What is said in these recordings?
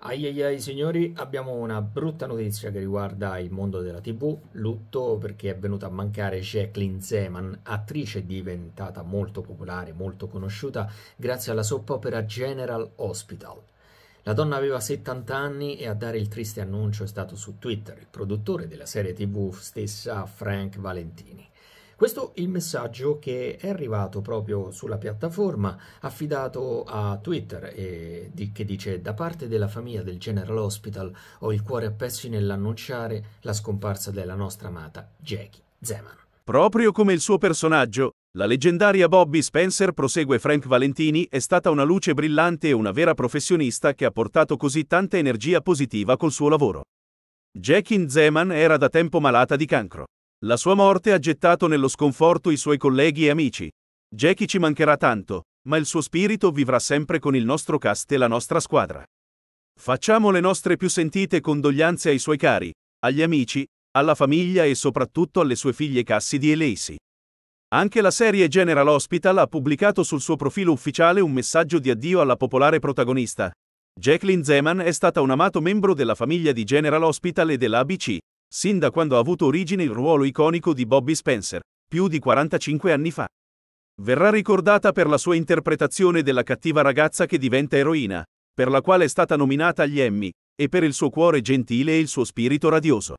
Ai ai ai signori, abbiamo una brutta notizia che riguarda il mondo della tv, lutto perché è venuta a mancare Jacqueline Zeman, attrice diventata molto popolare, molto conosciuta grazie alla soap opera General Hospital. La donna aveva 70 anni e a dare il triste annuncio è stato su Twitter il produttore della serie tv stessa Frank Valentini. Questo è il messaggio che è arrivato proprio sulla piattaforma affidato a Twitter eh, di, che dice da parte della famiglia del General Hospital ho il cuore a pezzi nell'annunciare la scomparsa della nostra amata Jackie Zeman. Proprio come il suo personaggio, la leggendaria Bobby Spencer, prosegue Frank Valentini, è stata una luce brillante e una vera professionista che ha portato così tanta energia positiva col suo lavoro. Jackie Zeman era da tempo malata di cancro. La sua morte ha gettato nello sconforto i suoi colleghi e amici. Jackie ci mancherà tanto, ma il suo spirito vivrà sempre con il nostro cast e la nostra squadra. Facciamo le nostre più sentite condoglianze ai suoi cari, agli amici, alla famiglia e soprattutto alle sue figlie Cassidy e Lacey. Anche la serie General Hospital ha pubblicato sul suo profilo ufficiale un messaggio di addio alla popolare protagonista. Jacqueline Zeman è stata un amato membro della famiglia di General Hospital e dell'ABC, sin da quando ha avuto origine il ruolo iconico di Bobby Spencer, più di 45 anni fa. Verrà ricordata per la sua interpretazione della cattiva ragazza che diventa eroina, per la quale è stata nominata agli Emmy, e per il suo cuore gentile e il suo spirito radioso.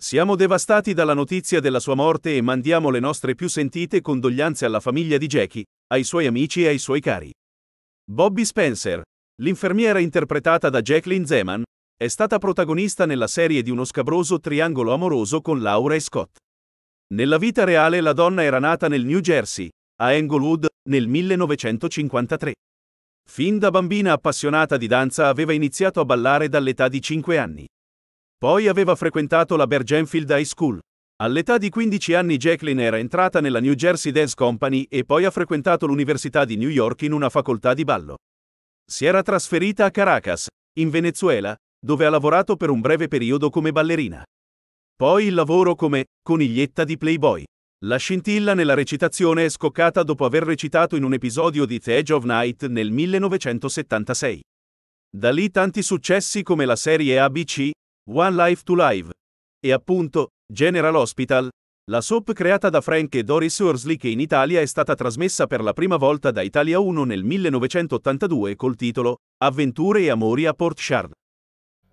Siamo devastati dalla notizia della sua morte e mandiamo le nostre più sentite condoglianze alla famiglia di Jackie, ai suoi amici e ai suoi cari. Bobby Spencer, l'infermiera interpretata da Jacqueline Zeman, è stata protagonista nella serie di uno scabroso triangolo amoroso con Laura e Scott. Nella vita reale la donna era nata nel New Jersey, a Englewood, nel 1953. Fin da bambina appassionata di danza aveva iniziato a ballare dall'età di 5 anni. Poi aveva frequentato la Bergenfield High School. All'età di 15 anni Jacqueline era entrata nella New Jersey Dance Company e poi ha frequentato l'Università di New York in una facoltà di ballo. Si era trasferita a Caracas, in Venezuela, dove ha lavorato per un breve periodo come ballerina. Poi il lavoro come coniglietta di Playboy. La scintilla nella recitazione è scoccata dopo aver recitato in un episodio di The Edge of Night nel 1976. Da lì tanti successi come la serie ABC, One Life to Live, e appunto, General Hospital, la soap creata da Frank e Doris Ursley che in Italia è stata trasmessa per la prima volta da Italia 1 nel 1982 col titolo Avventure e amori a Port Shard.